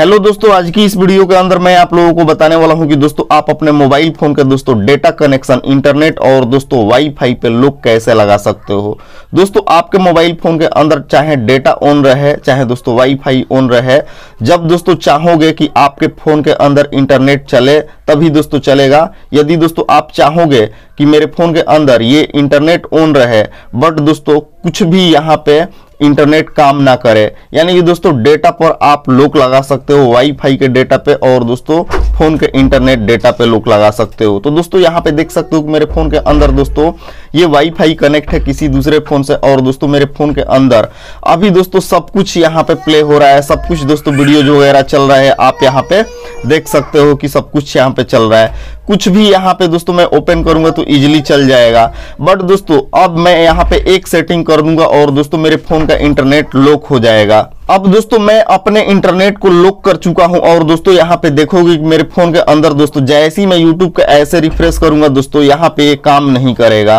hello दोस्तों आज की इस वीडियो के अंदर मैं आप लोगों को बताने वाला हूं कि दोस्तों आप अपने मोबाइल फोन का दोस्तों डेटा कनेक्शन इंटरनेट और दोस्तों वाईफाई पे लुक कैसे लगा सकते हो दोस्तों आपके मोबाइल फोन के अंदर चाहे डेटा ऑन रहे चाहे दोस्तों वाईफाई ऑन रहे जब दोस्तों चाहोगे कि आपके फोन के अंदर इंटरनेट चले तभी दोस्तों चलेगा यदि दोस्तों आप चाहोगे कि मेरे फोन के अंदर ये इंटरनेट ऑन रहे बट दोस्तों कुछ भी यहाँ पे इंटरनेट काम ना करे यानी कि दोस्तों डेटा पर आप लोक लगा सकते हो वाईफाई के डेटा पे और दोस्तों फोन के इंटरनेट डेटा पे लोक लगा सकते हो तो दोस्तों यहाँ पे देख सकते हो कि मेरे फोन के अंदर दोस्तों ये वाईफाई कनेक्ट है किसी दूसरे फोन से और दोस्तों मेरे फोन के अंदर अभी दोस्तों सब कुछ यहाँ पे प्ले हो रहा है सब कुछ दोस्तों वीडियोज वगैरह चल रहा है आप यहाँ पे देख सकते हो कि सब कुछ यहाँ पे चल रहा है कुछ भी यहाँ पे दोस्तों मैं ओपन करूंगा तो इजिली चल जाएगा बट दोस्तों अब मैं यहाँ पे एक सेटिंग कर दूंगा और दोस्तों मेरे फोन का इंटरनेट लॉक हो जाएगा अब दोस्तों मैं अपने इंटरनेट को लॉक कर चुका हूं और दोस्तों यहां पे देखोगे कि मेरे फोन के अंदर दोस्तों जैसे ही मैं यूट्यूब का ऐसे रिफ्रेश करूंगा दोस्तों यहाँ पे ये काम नहीं करेगा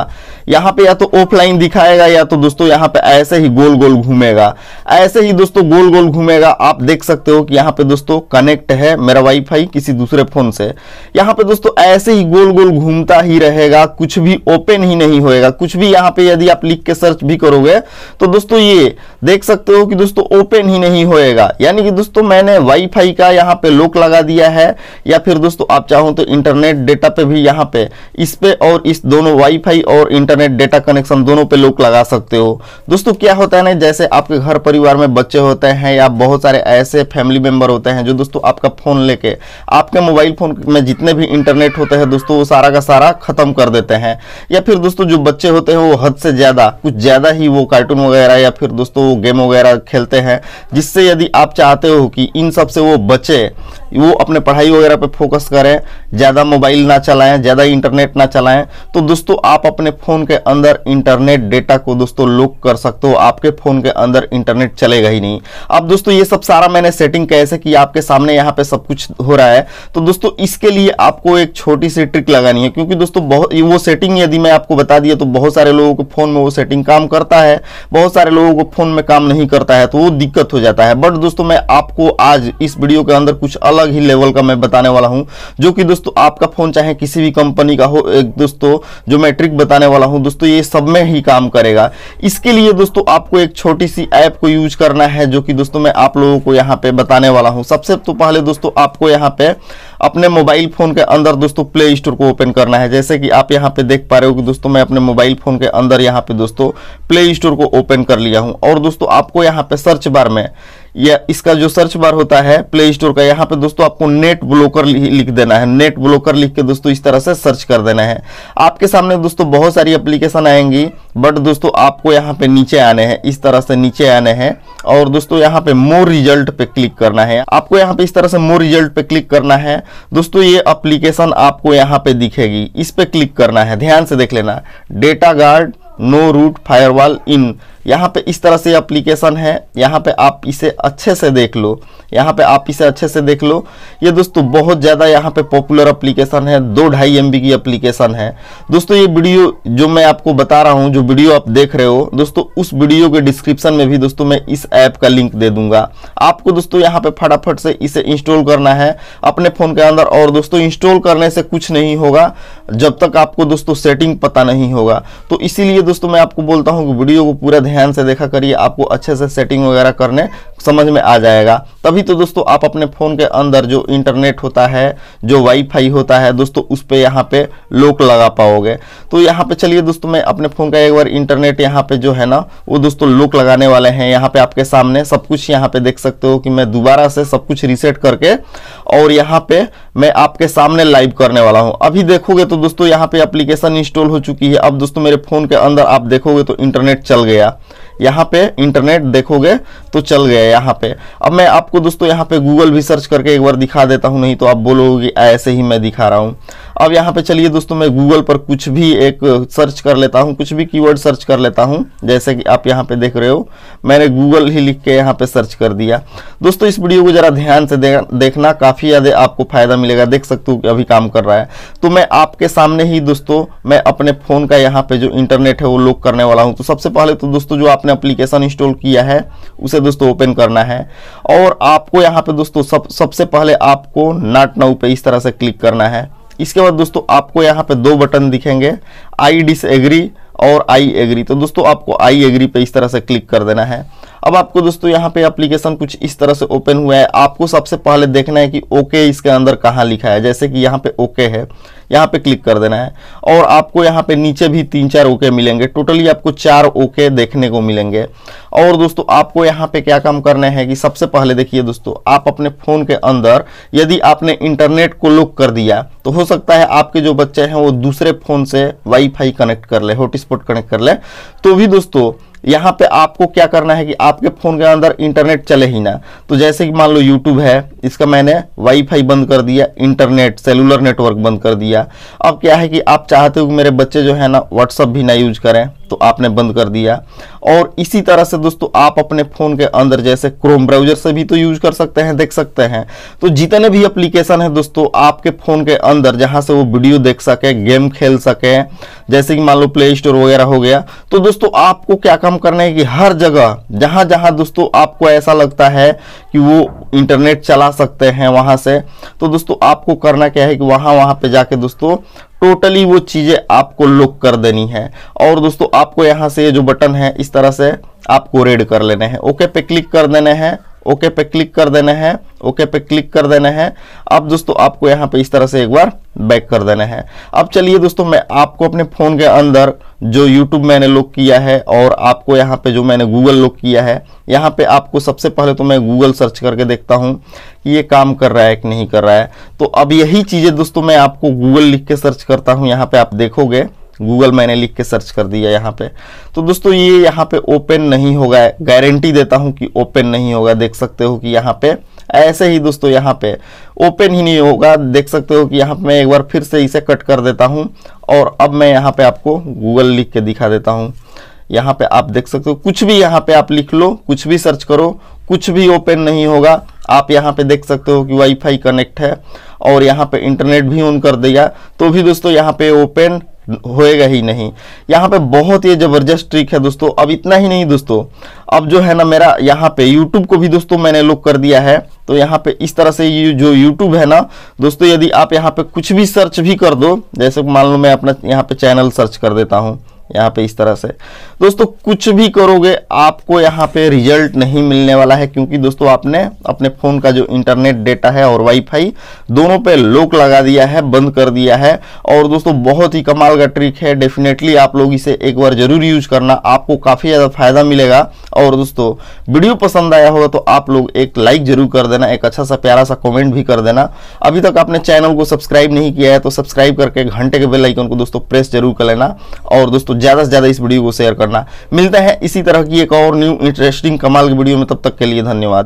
यहाँ पे या तो ऑफलाइन दिखाएगा या तो दोस्तों यहाँ पे ऐसे ही गोल गोल घूमेगा ऐसे ही दोस्तों गोल गोल घूमेगा आप देख सकते हो कि यहाँ पे दोस्तों कनेक्ट है मेरा वाईफाई किसी दूसरे फोन से यहाँ पे दोस्तों ऐसे ही गोल गोल घूमता ही रहेगा कुछ भी ओपन ही नहीं होएगा कुछ भी यहाँ पे यदि आप लिख के सर्च भी करोगे तो दोस्तों ये देख सकते हो कि दोस्तों ओपन ही नहीं होएगा यानी कि दोस्तों मैंने वाईफाई का यहाँ पे लॉक लगा दिया है या फिर दोस्तों आप चाहो तो इंटरनेट डेटा पे भी यहाँ पे इस पे और इस दोनों वाईफाई और इंटरनेट डेटा कनेक्शन दोनों पे लोक लगा सकते हो दोस्तों क्या होता है ना जैसे आपके घर परिवार में बच्चे होते हैं या बहुत सारे ऐसे फैमिली मेंबर होते हैं जो दोस्तों आपका फोन लेके आपके मोबाइल फोन में जितने भी इंटरनेट इंटरनेट होते हैं दोस्तों वो सारा का सारा खत्म कर देते हैं या फिर दोस्तों जो बच्चे होते हैं वो हद से ज़्यादा कुछ ज़्यादा ही वो कार्टून वगैरह या फिर दोस्तों वो गेम वगैरह खेलते हैं जिससे यदि आप चाहते हो कि इन सबसे वो बचे वो अपने पढ़ाई वगैरह पे फोकस करें ज़्यादा मोबाइल ना चलाएं ज़्यादा इंटरनेट ना चलाएं तो दोस्तों आप अपने फ़ोन के अंदर इंटरनेट डेटा को दोस्तों लुक कर सकते हो आपके फ़ोन के अंदर इंटरनेट चलेगा ही नहीं अब दोस्तों ये सब सारा मैंने सेटिंग कैसे कि आपके सामने यहाँ पर सब कुछ हो रहा है तो दोस्तों इसके लिए आपको एक छोटी सी ट्रिक लगानी है क्योंकि दोस्तों बहुत वो सेटिंग यदि मैं आपको बता दिया तो बहुत सारे लोगों के फ़ोन में वो सेटिंग काम करता है बहुत सारे लोगों को फ़ोन में काम नहीं करता है तो वो दिक्कत हो जाता है बट दोस्तों मैं आपको आज इस वीडियो के अंदर कुछ अलग अलग ही लेवल का मैं बताने वाला हूँ जो कि दोस्तों आपका फ़ोन चाहे किसी भी कंपनी का हो एक दोस्तों जो मैं ट्रिक बताने वाला हूँ दोस्तों ये सब में ही काम करेगा इसके लिए दोस्तों आपको एक छोटी सी ऐप को यूज करना है जो कि दोस्तों मैं आप लोगों को यहाँ पे बताने वाला हूँ सबसे तो पहले दोस्तों आपको यहाँ पे अपने मोबाइल फ़ोन के अंदर दोस्तों प्ले स्टोर को ओपन करना है जैसे कि आप यहाँ पे देख पा रहे हो कि दोस्तों मैं अपने मोबाइल फ़ोन के अंदर यहाँ पे दोस्तों प्ले स्टोर को ओपन कर लिया हूँ और दोस्तों आपको यहाँ पे सर्च बार में या इसका जो सर्च बार होता है प्ले स्टोर का यहाँ पे दोस्तों आपको नेट ब्लॉकर लिख देना है नेट ब्लॉकर लिख के दोस्तों इस तरह से सर्च कर देना है आपके सामने दोस्तों बहुत सारी एप्लीकेशन आएंगी बट दोस्तों आपको यहाँ पे नीचे आने हैं इस तरह से नीचे आने हैं और दोस्तों यहाँ पे मोर रिजल्ट पे क्लिक करना है आपको यहाँ पे इस तरह से मोर रिजल्ट पे क्लिक करना है दोस्तों ये अप्लीकेशन आपको यहाँ पे दिखेगी इस पे क्लिक करना है ध्यान से देख लेना data guard no root firewall इन यहाँ पे इस तरह से एप्लीकेशन है यहाँ पे आप इसे अच्छे से देख लो यहाँ पे आप इसे अच्छे से देख लो ये दोस्तों बहुत ज़्यादा यहाँ पे पॉपुलर एप्लीकेशन है दो ढाई एम की एप्लीकेशन है दोस्तों ये वीडियो जो मैं आपको बता रहा हूँ जो वीडियो आप देख रहे हो दोस्तों उस वीडियो के डिस्क्रिप्शन में भी दोस्तों मैं इस ऐप का लिंक दे दूंगा आपको दोस्तों यहाँ पे फटाफट से इसे इंस्टॉल करना है अपने फ़ोन के अंदर और दोस्तों इंस्टॉल करने से कुछ नहीं होगा जब तक आपको दोस्तों सेटिंग पता नहीं होगा तो इसीलिए दोस्तों मैं आपको बोलता हूँ कि वीडियो को पूरा ध्यान से देखा करिए आपको अच्छे से सेटिंग वगैरह करने समझ में आ जाएगा तभी तो दोस्तों आप अपने फ़ोन के अंदर जो इंटरनेट होता है जो वाईफाई होता है दोस्तों उस पर यहाँ पे लोक लगा पाओगे तो यहाँ पे चलिए दोस्तों मैं अपने फ़ोन का एक बार इंटरनेट यहाँ पे जो है ना वो दोस्तों लोक लगाने वाले हैं यहाँ पे आपके सामने सब कुछ यहाँ पे देख सकते हो कि मैं दोबारा से सब कुछ रिसेट करके और यहाँ पे मैं आपके सामने लाइव करने वाला हूँ अभी देखोगे तो दोस्तों यहाँ पे अप्लीकेशन इंस्टॉल हो चुकी है अब दोस्तों मेरे फ़ोन के अंदर आप देखोगे तो इंटरनेट चल गया यहाँ पे इंटरनेट देखोगे तो चल गया यहाँ पे अब मैं आपको दोस्तों यहाँ पे गूगल भी सर्च करके एक बार दिखा देता हूँ नहीं तो आप बोलोगे ऐसे ही मैं दिखा रहा हूँ अब यहाँ पे चलिए दोस्तों मैं गूगल पर कुछ भी एक सर्च कर लेता हूँ कुछ भी कीवर्ड सर्च कर लेता हूँ जैसे कि आप यहाँ पे देख रहे हो मैंने गूगल ही लिख के यहाँ पे सर्च कर दिया दोस्तों इस वीडियो को ज़रा ध्यान से देखना काफ़ी ज़्यादा आपको फ़ायदा मिलेगा देख सकते हो कि अभी काम कर रहा है तो मैं आपके सामने ही दोस्तों मैं अपने फ़ोन का यहाँ पर जो इंटरनेट है वो लॉक करने वाला हूँ तो सबसे पहले तो दोस्तों जो आपने आपने एप्लीकेशन इंस्टॉल किया है उसे दोस्तों ओपन करना है और आपको यहाँ पे दोस्तों सब सबसे पहले आपको नाट नाउ पे इस तरह से क्लिक करना है इसके बाद दोस्तों आपको यहाँ पे दो बटन दिखेंगे आई डिस एग्री और आई एग्री तो दोस्तों आपको आई एग्री पे इस तरह से क्लिक कर देना है अब आपको दोस्तों यहाँ पे एप्लीकेशन कुछ इस तरह से ओपन हुआ है आपको सबसे पहले देखना है कि ओके इसके अंदर कहाँ लिखा है जैसे कि यहाँ पे ओके है यहाँ पे क्लिक कर देना है और आपको यहाँ पे नीचे भी तीन चार ओके मिलेंगे टोटली आपको चार ओके देखने को मिलेंगे और दोस्तों आपको यहाँ पे क्या काम करना है कि सबसे पहले देखिए दोस्तों आप अपने फ़ोन के अंदर यदि आपने इंटरनेट को लुक कर दिया तो हो सकता है आपके जो बच्चे हैं वो दूसरे फ़ोन से वाईफाई कनेक्ट कर ले हॉटस्पॉट कनेक्ट कर ले तो भी दोस्तों यहाँ पे आपको क्या करना है कि आपके फ़ोन के अंदर इंटरनेट चले ही ना तो जैसे कि मान लो यूट्यूब है इसका मैंने वाईफाई बंद कर दिया इंटरनेट सेलुलर नेटवर्क बंद कर दिया अब क्या है कि आप चाहते हो कि मेरे बच्चे जो है ना व्हाट्सअप भी ना यूज करें तो आपने बंद कर दिया और इसी तरह से दोस्तों आप अपने फ़ोन के अंदर जैसे क्रोम ब्राउजर से भी तो यूज कर सकते हैं देख सकते हैं तो जितने भी एप्लीकेशन है दोस्तों आपके फ़ोन के अंदर जहां से वो वीडियो देख सके गेम खेल सके जैसे कि मान लो प्ले स्टोर वगैरह हो गया तो दोस्तों आपको क्या कम करने की हर जगह जहाँ जहाँ दोस्तों आपको ऐसा लगता है कि वो इंटरनेट चला सकते हैं वहाँ से तो दोस्तों आपको करना क्या है कि वहाँ वहाँ पे जाके दोस्तों टोटली वो चीज़ें आपको लुक कर देनी है और दोस्तों आपको यहाँ से ये जो बटन है इस तरह से आपको रेड कर लेने हैं ओके पे क्लिक कर देने हैं ओके पे क्लिक कर देना है ओके पे क्लिक कर देना है अब दोस्तों आपको यहाँ पे इस तरह से एक बार बैक कर देना है अब चलिए दोस्तों मैं आपको अपने फ़ोन के अंदर जो YouTube मैंने लॉक किया है और आपको यहाँ पे जो मैंने Google लॉक किया है यहाँ पे आपको सबसे पहले तो मैं Google सर्च करके देखता हूँ कि ये काम कर रहा है कि नहीं कर रहा है तो अब यही चीज़ें दोस्तों मैं आपको Google लिख के सर्च करता हूँ यहाँ पे आप देखोगे गूगल मैंने लिख के सर्च कर दिया यहाँ पे तो दोस्तों ये यहाँ पे ओपन नहीं होगा गारंटी देता हूँ कि ओपन नहीं होगा देख सकते हो कि यहाँ पे ऐसे ही दोस्तों यहाँ पे ओपन ही नहीं होगा देख सकते हो कि यहाँ पे मैं एक बार फिर से इसे कट कर देता हूँ और अब मैं यहाँ पे आपको गूगल लिख के दिखा देता हूँ यहाँ पे आप देख सकते हो कुछ भी यहाँ पे आप लिख लो कुछ भी सर्च करो कुछ भी ओपन नहीं होगा आप यहाँ पे देख सकते हो कि वाईफाई कनेक्ट है और यहाँ पे इंटरनेट भी ऑन कर दिया तो भी दोस्तों यहाँ पे ओपन होएगा ही नहीं यहाँ पे बहुत ही ज़बरदस्त ट्रिक है दोस्तों अब इतना ही नहीं दोस्तों अब जो है ना मेरा यहाँ पे यूट्यूब को भी दोस्तों मैंने लुक कर दिया है तो यहाँ पे इस तरह से ये जो यूट्यूब है ना दोस्तों यदि आप यहाँ पे कुछ भी सर्च भी कर दो जैसे मान लो मैं अपना यहाँ पे चैनल सर्च कर देता हूँ यहाँ पे इस तरह से दोस्तों कुछ भी करोगे आपको यहाँ पे रिजल्ट नहीं मिलने वाला है क्योंकि दोस्तों आपने अपने फ़ोन का जो इंटरनेट डेटा है और वाईफाई दोनों पे लॉक लगा दिया है बंद कर दिया है और दोस्तों बहुत ही कमाल का ट्रिक है डेफिनेटली आप लोग इसे एक बार ज़रूर यूज करना आपको काफ़ी ज़्यादा फायदा मिलेगा और दोस्तों वीडियो पसंद आया होगा तो आप लोग एक लाइक जरूर कर देना एक अच्छा सा प्यारा सा कमेंट भी कर देना अभी तक आपने चैनल को सब्सक्राइब नहीं किया है तो सब्सक्राइब करके घंटे के बेल आइकन को दोस्तों प्रेस जरूर कर लेना और दोस्तों ज़्यादा से ज़्यादा इस वीडियो को शेयर करना मिलता है इसी तरह की एक और न्यू इंटरेस्टिंग कमाल की वीडियो में तब तक के लिए धन्यवाद